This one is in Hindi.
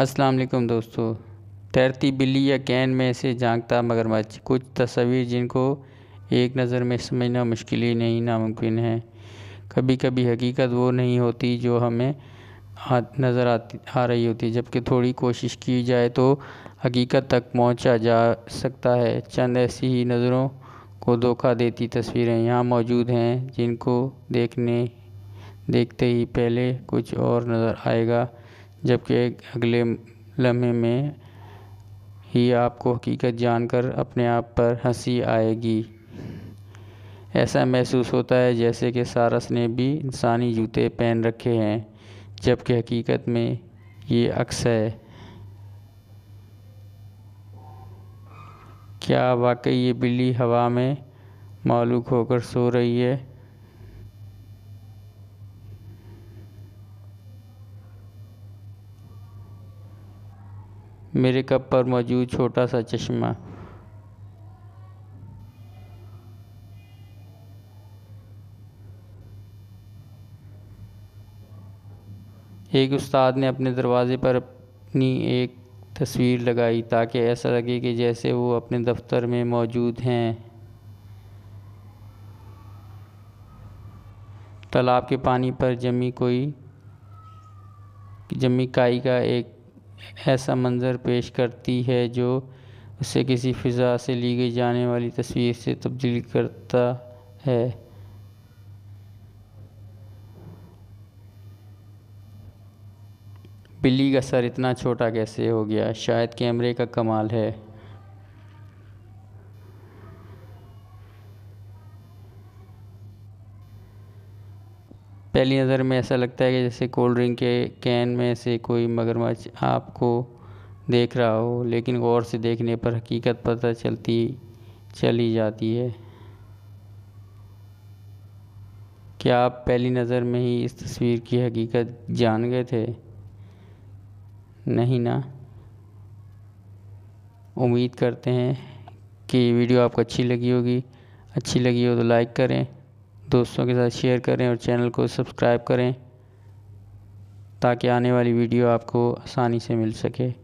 अस्सलाम वालेकुम दोस्तों तैरती बिल्ली या कैन में से जागता मगरमच्छ कुछ तस्वीर जिनको एक नज़र में समझना मुश्किल ही नहीं नामुमकिन है कभी कभी हकीकत वो नहीं होती जो हमें नज़र आती आ रही होती जबकि थोड़ी कोशिश की जाए तो हकीकत तक पहुंचा जा सकता है चंद ऐसी ही नज़रों को धोखा देती तस्वीरें यहाँ मौजूद हैं जिनको देखने देखते ही पहले कुछ और नज़र आएगा जबकि अगले लम्हे में ही आपको हकीकत जानकर अपने आप पर हंसी आएगी ऐसा महसूस होता है जैसे कि सारस ने भी इंसानी जूते पहन रखे हैं जबकि हकीकत में ये अक्स है क्या वाकई ये बिल्ली हवा में मालूक होकर सो रही है मेरे कप पर मौजूद छोटा सा चश्मा एक उस्ताद ने अपने दरवाज़े पर अपनी एक तस्वीर लगाई ताकि ऐसा लगे कि जैसे वो अपने दफ्तर में मौजूद हैं तालाब के पानी पर जमी कोई जमी काई का एक ऐसा मंज़र पेश करती है जो उसे किसी फ़िज़ा से ली गई जाने वाली तस्वीर से तब्दील करता है बिल्ली का सर इतना छोटा कैसे हो गया शायद कैमरे का कमाल है पहली नज़र में ऐसा लगता है कि जैसे कोल्ड ड्रिंक के कैन में से कोई मगरमच्छ आपको देख रहा हो लेकिन गौर से देखने पर हकीकत पता चलती चली जाती है क्या आप पहली नज़र में ही इस तस्वीर की हकीकत जान गए थे नहीं ना उम्मीद करते हैं कि वीडियो आपको अच्छी लगी होगी अच्छी लगी हो तो लाइक करें दोस्तों के साथ शेयर करें और चैनल को सब्सक्राइब करें ताकि आने वाली वीडियो आपको आसानी से मिल सके